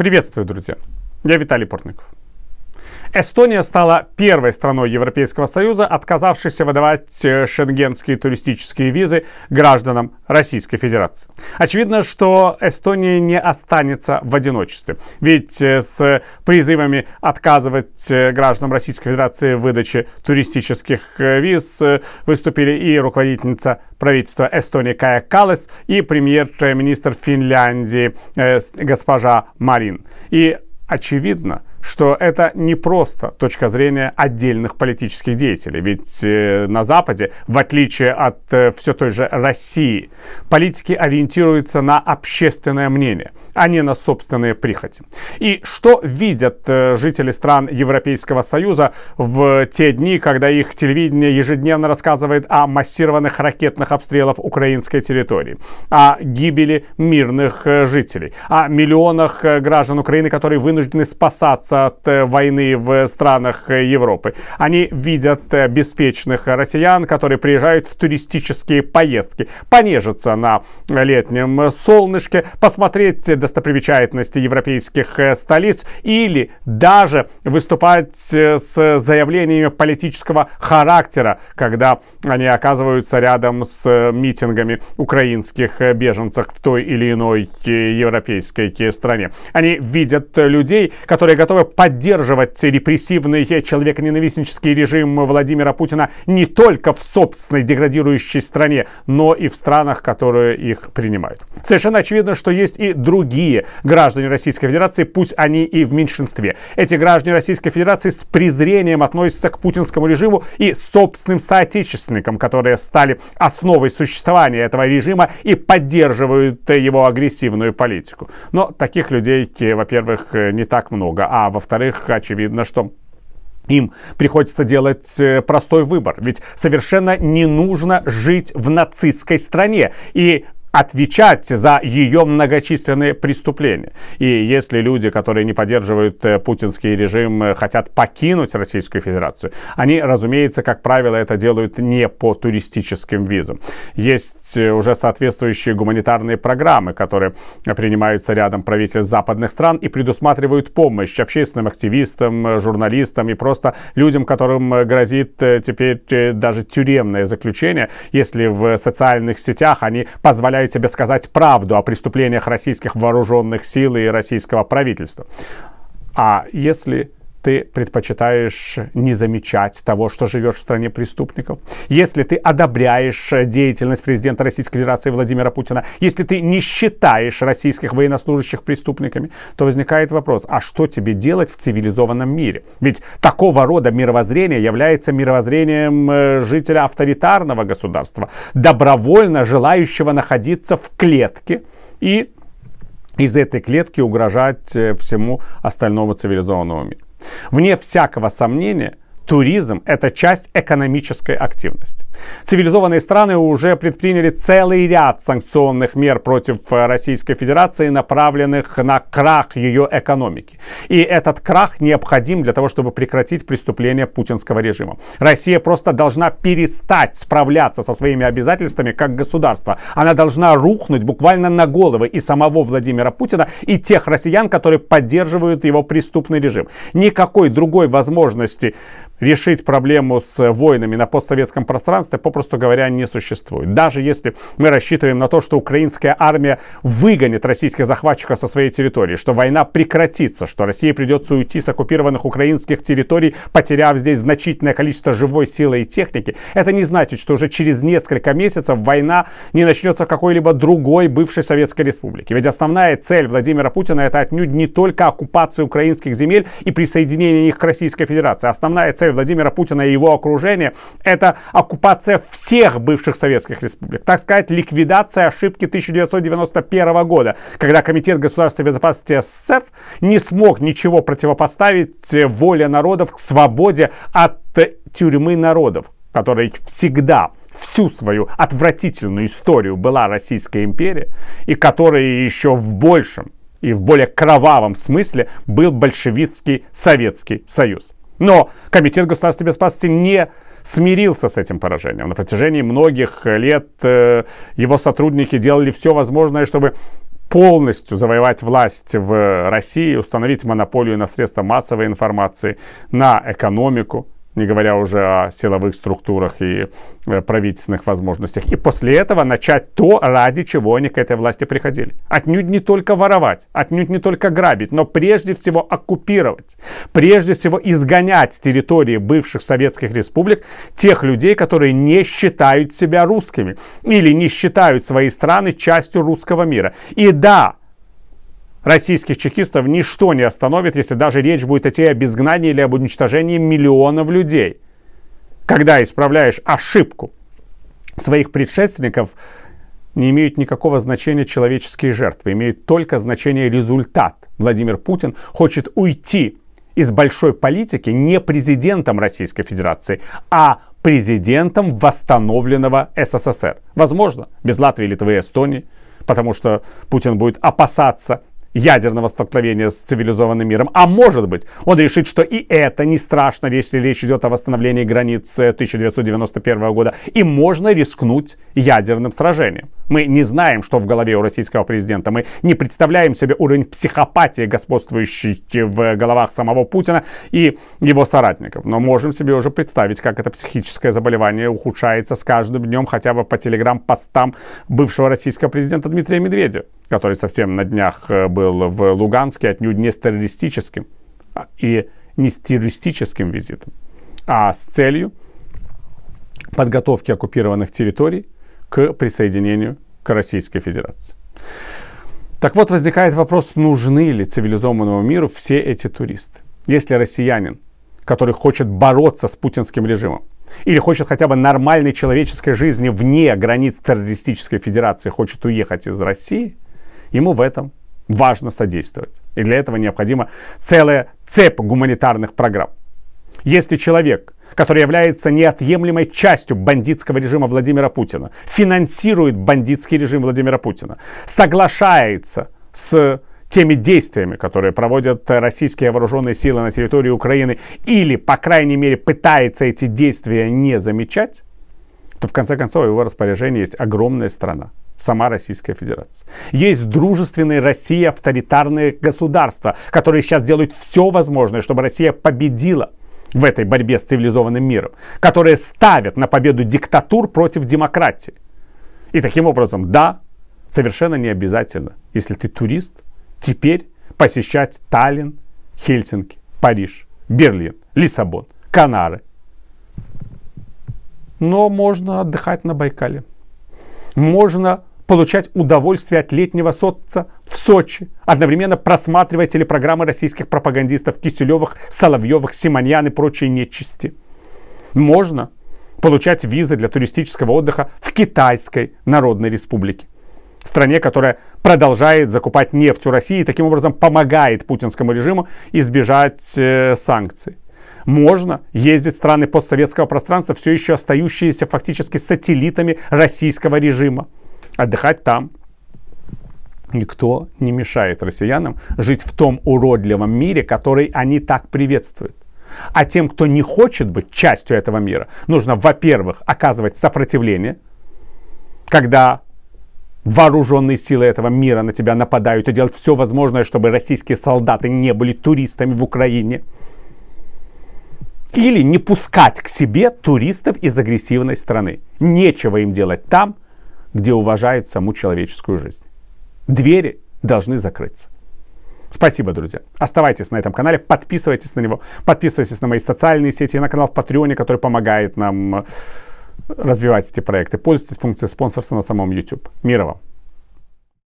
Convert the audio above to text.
Приветствую, друзья! Я Виталий Портников. Эстония стала первой страной Европейского Союза, отказавшейся выдавать э, шенгенские туристические визы гражданам Российской Федерации. Очевидно, что Эстония не останется в одиночестве. Ведь э, с призывами отказывать э, гражданам Российской Федерации в выдаче туристических виз выступили и руководительница правительства Эстонии Кая Калес и премьер-министр Финляндии госпожа Марин. И очевидно, что это не просто точка зрения отдельных политических деятелей. Ведь э, на Западе, в отличие от э, все той же России, политики ориентируются на общественное мнение, а не на собственные прихоти. И что видят э, жители стран Европейского Союза в те дни, когда их телевидение ежедневно рассказывает о массированных ракетных обстрелах украинской территории, о гибели мирных жителей, о миллионах граждан Украины, которые вынуждены спасаться отказаться от э, войны в странах э, Европы. Они видят э, беспечных россиян, которые приезжают в туристические поездки, понежиться на летнем солнышке, посмотреть достопримечательности европейских столиц или даже выступать с заявлениями политического характера, когда они оказываются рядом с митингами украинских беженцев в той или иной европейской стране. Они видят людей, которые готовы поддерживать репрессивный человеконенавистнический режим Владимира Путина не только в собственной деградирующей стране, но и в странах, которые их принимают. Совершенно очевидно, что есть и другие граждане Российской Федерации, пусть они и в меньшинстве. Эти граждане Российской Федерации с презрением относятся к путинскому режиму и собственным соотечественникам, которые стали основой существования этого режима и поддерживают его агрессивную политику. Но таких людей, во-первых, э, не так много, а во-вторых, очевидно, что им приходится делать э, простой выбор. Ведь совершенно не нужно жить в нацистской стране. И отвечать за ее многочисленные преступления. И если люди, которые не поддерживают э, путинский режим, э, хотят покинуть Российскую Федерацию, они, разумеется, как правило, это делают не по туристическим визам. Есть э, уже соответствующие гуманитарные программы, которые принимаются рядом правительств западных стран и предусматривают помощь общественным активистам, журналистам и просто людям, которым грозит теперь даже тюремное заключение, если в социальных сетях они позволяют позволяет себе сказать правду о преступлениях российских вооруженных сил и российского правительства. А если ты предпочитаешь не замечать того, что живешь в стране преступников, если ты одобряешь э, деятельность президента Российской Федерации Владимира Путина, если ты не считаешь российских военнослужащих преступниками, то возникает вопрос, а что тебе делать в цивилизованном мире? Ведь такого рода мировоззрение является мировоззрением э, жителя авторитарного государства, добровольно желающего находиться в клетке и из этой клетки угрожать э, всему остальному цивилизованному миру. Вне всякого сомнения, туризм – это часть экономической активности. Цивилизованные страны уже предприняли целый ряд санкционных мер против э, Российской Федерации, направленных на крах ее экономики. И этот крах необходим для того, чтобы прекратить преступления путинского режима. Россия просто должна перестать справляться со своими обязательствами как государство. Она должна рухнуть буквально на головы и самого Владимира Путина, и тех россиян, которые поддерживают его преступный режим. Никакой другой возможности решить проблему с войнами на постсоветском пространстве, попросту говоря, не существует. Даже если мы рассчитываем на то, что украинская армия выгонит российских захватчиков со своей территории, что война прекратится, что России придется уйти с оккупированных украинских территорий, потеряв здесь значительное количество живой силы и техники, это не значит, что уже через несколько месяцев война не начнется в какой-либо другой бывшей Советской Республике. Ведь основная цель Владимира Путина это отнюдь не только оккупация украинских земель и присоединение их к Российской Федерации. Основная цель территории Владимира Путина и его окружения, это оккупация всех бывших советских республик. Так сказать, ликвидация ошибки 1991 года, когда Комитет государственной безопасности СССР не смог ничего противопоставить воле народов к свободе от тюрьмы народов, которой всегда всю свою отвратительную историю была Российская империя, и которая еще в большем и в более кровавом смысле был большевистский Советский Союз. Но Комитет государственной безопасности не смирился с этим поражением. На протяжении многих лет э, его сотрудники делали все возможное, чтобы полностью завоевать власть в России, установить монополию на средства массовой информации, на экономику не говоря уже о силовых структурах и э, правительственных возможностях. И после этого начать то, ради чего они к этой власти приходили. Отнюдь не только воровать, отнюдь не только грабить, но прежде всего оккупировать, прежде всего изгонять с территории бывших советских республик тех людей, которые не считают себя русскими или не считают свои страны частью русского мира. И да, российских чекистов ничто не остановит, если даже речь будет идти об изгнании или об уничтожении миллионов людей. Когда исправляешь ошибку своих предшественников, не имеют никакого значения человеческие жертвы, имеют только значение результат. Владимир Путин хочет уйти из большой политики не президентом Российской Федерации, а президентом восстановленного СССР. Возможно, без Латвии, Литвы и Эстонии, потому что Путин будет опасаться ядерного столкновения с цивилизованным миром. А может быть, он решит, что и это не страшно, если речь идет о восстановлении границ 1991 года. И можно рискнуть ядерным сражением. Мы не знаем, что в голове у российского президента. Мы не представляем себе уровень психопатии, господствующий в головах самого Путина и его соратников. Но можем себе уже представить, как это психическое заболевание ухудшается с каждым днем хотя бы по телеграм-постам бывшего российского президента Дмитрия Медведева который совсем на днях э, был в Луганске, отнюдь не с террористическим а, и не с террористическим визитом, а с целью подготовки оккупированных территорий к присоединению к Российской Федерации. Так вот, возникает вопрос, нужны ли цивилизованному миру все эти туристы. Если россиянин, который хочет бороться с путинским режимом, или хочет хотя бы нормальной человеческой жизни вне границ террористической федерации, хочет уехать из России, ему в этом важно содействовать. И для этого необходима целая цепь гуманитарных программ. Если человек, который является неотъемлемой частью бандитского режима Владимира Путина, финансирует бандитский режим Владимира Путина, соглашается с теми действиями, которые проводят российские вооруженные силы на территории Украины, или, по крайней мере, пытается эти действия не замечать, то в конце концов в его распоряжении есть огромная страна, сама Российская Федерация. Есть дружественные России авторитарные государства, которые сейчас делают все возможное, чтобы Россия победила в этой борьбе с цивилизованным миром, которые ставят на победу диктатур против демократии. И таким образом, да, совершенно не обязательно, если ты турист, теперь посещать Таллин, Хельсинки, Париж, Берлин, Лиссабон, Канары, но можно отдыхать на Байкале. Можно получать удовольствие от летнего солнца в Сочи, одновременно просматривая телепрограммы российских пропагандистов Киселевых, Соловьевых, Симоньян и прочие нечисти. Можно получать визы для туристического отдыха в Китайской Народной Республике. Стране, которая продолжает закупать нефть у России и таким образом помогает путинскому режиму избежать э, санкций можно ездить в страны постсоветского пространства, все еще остающиеся фактически сателлитами российского режима, отдыхать там. Никто не мешает россиянам жить в том уродливом мире, который они так приветствуют. А тем, кто не хочет быть частью этого мира, нужно, во-первых, оказывать сопротивление, когда вооруженные силы этого мира на тебя нападают и делать все возможное, чтобы российские солдаты не были туристами в Украине – или не пускать к себе туристов из агрессивной страны. Нечего им делать там, где уважают саму человеческую жизнь. Двери должны закрыться. Спасибо, друзья. Оставайтесь на этом канале, подписывайтесь на него, подписывайтесь на мои социальные сети и на канал в Патреоне, который помогает нам э, развивать эти проекты. Пользуйтесь функцией спонсорства на самом YouTube. Мира вам!